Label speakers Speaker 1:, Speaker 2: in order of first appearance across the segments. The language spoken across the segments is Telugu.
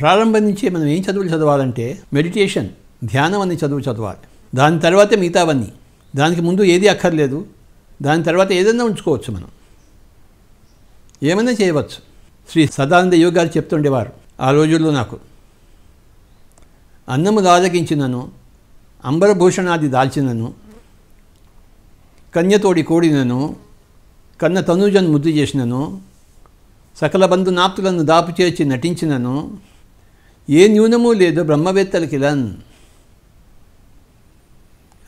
Speaker 1: ప్రారంభం నుంచే మనం ఏం చదువులు చదవాలంటే మెడిటేషన్ ధ్యానం అనే చదువు చదవాలి దాని తర్వాతే మిగతావన్నీ దానికి ముందు ఏది అక్కర్లేదు దాని తర్వాత ఏదైనా ఉంచుకోవచ్చు మనం ఏమైనా చేయవచ్చు శ్రీ సదానంద యోగాలు గారు చెప్తుండేవారు ఆ రోజుల్లో నాకు అన్నము దాదగించినను అంబరభూషణాది దాల్చినను కన్యతోడి కోడినను కన్న తనుజను ముద్దు చేసినను సకల బంధు నాప్తులను దాపు చేర్చి నటించినను ఏ న్యూనము లేదు బ్రహ్మవేత్తలకి లన్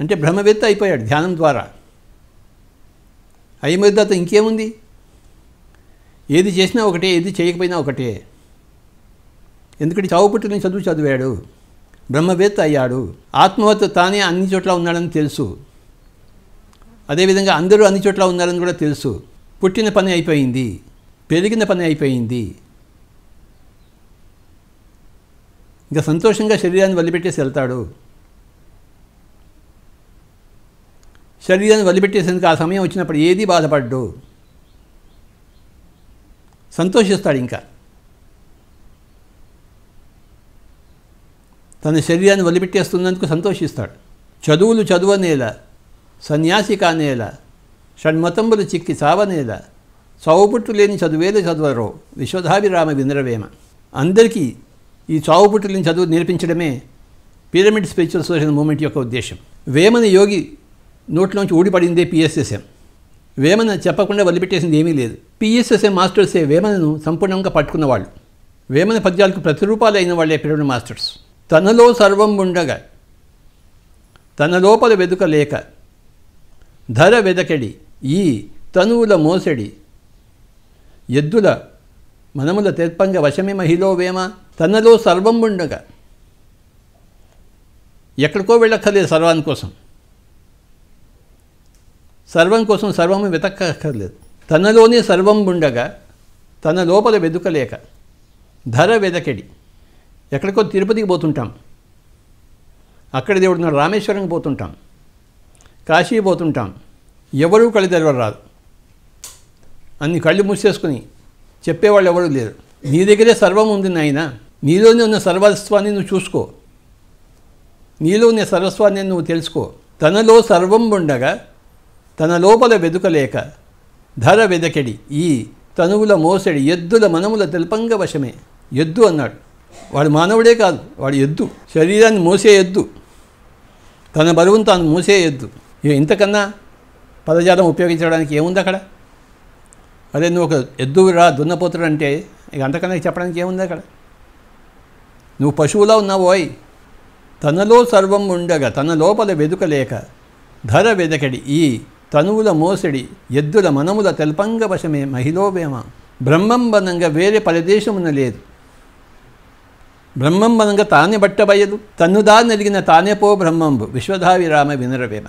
Speaker 1: అంటే బ్రహ్మవేత్త అయిపోయాడు ధ్యానం ద్వారా అయ్యమద్దత ఇంకేముంది ఏది చేసినా ఒకటే ఏది చేయకపోయినా ఒకటే ఎందుకంటే చావుపుట్టుని చదువు చదివాడు బ్రహ్మవేత్త అయ్యాడు ఆత్మవత్త తానే అన్ని చోట్ల ఉన్నాడని తెలుసు అదేవిధంగా అందరూ అన్ని చోట్ల ఉన్నారని కూడా తెలుసు పుట్టిన పని అయిపోయింది పెరిగిన పని అయిపోయింది ఇంకా సంతోషంగా శరీరాన్ని వదిలిపెట్టేసి వెళ్తాడు శరీరాన్ని వదిలిపెట్టేసేందుకు ఆ సమయం వచ్చినప్పుడు ఏది బాధపడ్డు సంతోషిస్తాడు ఇంకా తన శరీరాన్ని వదిలిపెట్టేస్తున్నందుకు సంతోషిస్తాడు చదువులు చదువు అనేలా సన్యాసి కానేలా షణ్మతంబులు చిక్కి చావనేలా చావుపుట్టు లేని చదువేదో చదువరు విశ్వధాభిరామ వింద్రవేమ అందరికీ ఈ చావుపుట్టు లేని చదువు నేర్పించడమే పిరమిడ్ స్పిరిచువల్ సోషల్ మూమెంట్ యొక్క ఉద్దేశం వేమన యోగి నోట్లోంచి ఊడిపడిందే పిఎస్ఎస్ఎం వేమన చెప్పకుండా వదిలిపెట్టేసింది ఏమీ లేదు పిఎస్ఎస్ఎం మాస్టర్సే వేమనను సంపూర్ణంగా పట్టుకున్నవాళ్ళు వేమన పద్యాలకు ప్రతిరూపాలు అయిన వాళ్ళే పిరమిడ్ మాస్టర్స్ తనలో సర్వం ఉండగా తన లోపల వెదుక లేక ధర వెదకెడి ఈ తనువుల మోసడి ఎద్దుల మనముల తెల్పంగ వశమే మహిలో వేమ తనలో సర్వం ఉండగా ఎక్కడికో వెళ్ళక్కర్లేదు సర్వాని కోసం సర్వం కోసం సర్వము వెతక్కర్లేదు తనలోనే సర్వం ఉండగా తన లోపల వెదుకలేక ధర వెదకెడి ఎక్కడికో తిరుపతికి పోతుంటాం అక్కడ దేవుడున్న రామేశ్వరంకి పోతుంటాం కాశీ పోతుంటాం ఎవరూ కళ్ళు తెరవరు రాదు అన్ని కళ్ళు మూసేసుకుని చెప్పేవాళ్ళు ఎవరూ లేరు నీ దగ్గరే సర్వం ఉంది నాయన నీలోనే ఉన్న సర్వస్వాన్ని నువ్వు చూసుకో నీలో ఉన్న సర్వస్వాన్ని నువ్వు తెలుసుకో తనలో సర్వం ఉండగా తన లోపల వెదుకలేక ధర వెదకెడి ఈ తనువుల మోసడి ఎద్దుల మనముల తెలుపంగ వశమే ఎద్దు అన్నాడు వాడు మానవుడే కాదు వాడు ఎద్దు శరీరాన్ని మోసే ఎద్దు తన బరువును తాను మూసే ఎద్దు ఇంతకన్నా పదజాలం ఉపయోగించడానికి ఏముంది అక్కడ అదే నువ్వు ఒక ఎద్దు రా దున్నపోతుడు అంటే ఇక అంతకన్నా చెప్పడానికి ఏముంది అక్కడ నువ్వు పశువులా ఉన్నావోయ్ తనలో సర్వం ఉండగా తన లోపల వెదుకలేక ధర వెదకడి ఈ తనువుల మోసడి ఎద్దుల మనముల తెల్పంగ వశమే మహిళోభేమ బ్రహ్మంబనంగా వేరే పరదేశమున లేదు బ్రహ్మంబనంగా తానే బట్టబయలు తన్నుదా నలిగిన తానే పో బ్రహ్మంబు విశ్వధావిరామ వినరవేమ